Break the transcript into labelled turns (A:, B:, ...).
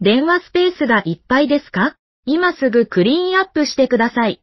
A: 電話スペースがいっぱいですか今すぐクリーンアップしてください。